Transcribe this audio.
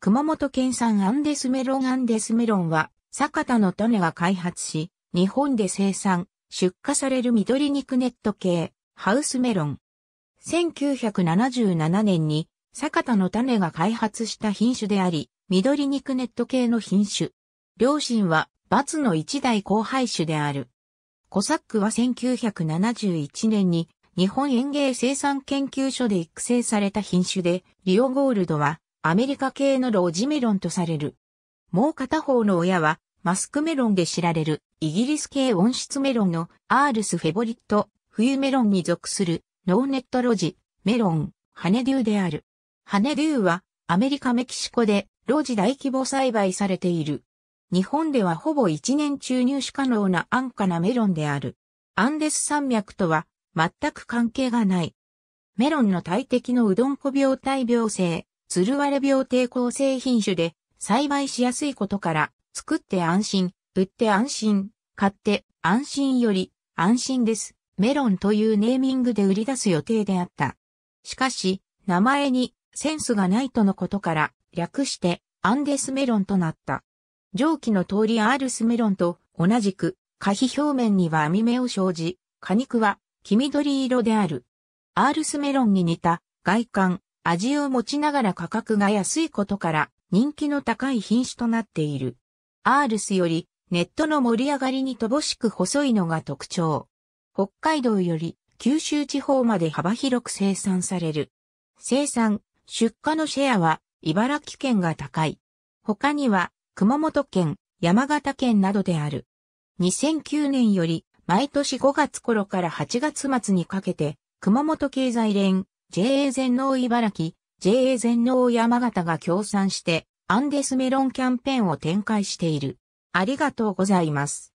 熊本県産アンデスメロンアンデスメロンは、酒田の種が開発し、日本で生産、出荷される緑肉ネット系、ハウスメロン。1977年に、酒田の種が開発した品種であり、緑肉ネット系の品種。両親は、バツの一代後輩種である。コサックは1971年に、日本園芸生産研究所で育成された品種で、リオゴールドは、アメリカ系のロジメロンとされる。もう片方の親は、マスクメロンで知られる、イギリス系温室メロンのアールスフェボリット、冬メロンに属する、ノーネットロジ、メロン、ハネデューである。ハネデューは、アメリカメキシコで、ロジ大規模栽培されている。日本ではほぼ一年中入手可能な安価なメロンである。アンデス山脈とは全く関係がない。メロンの大敵のうどんこ病態病性、つるわれ病抵抗性品種で栽培しやすいことから、作って安心、売って安心、買って安心より安心です。メロンというネーミングで売り出す予定であった。しかし、名前にセンスがないとのことから、略してアンデスメロンとなった。上記の通りアールスメロンと同じく、可皮表面には網目を生じ、果肉は黄緑色である。アールスメロンに似た外観、味を持ちながら価格が安いことから人気の高い品種となっている。アールスよりネットの盛り上がりに乏しく細いのが特徴。北海道より九州地方まで幅広く生産される。生産、出荷のシェアは茨城県が高い。他には熊本県、山形県などである。2009年より毎年5月頃から8月末にかけて熊本経済連 JA 全農茨城、JA 全農山形が協賛して、アンデスメロンキャンペーンを展開している。ありがとうございます。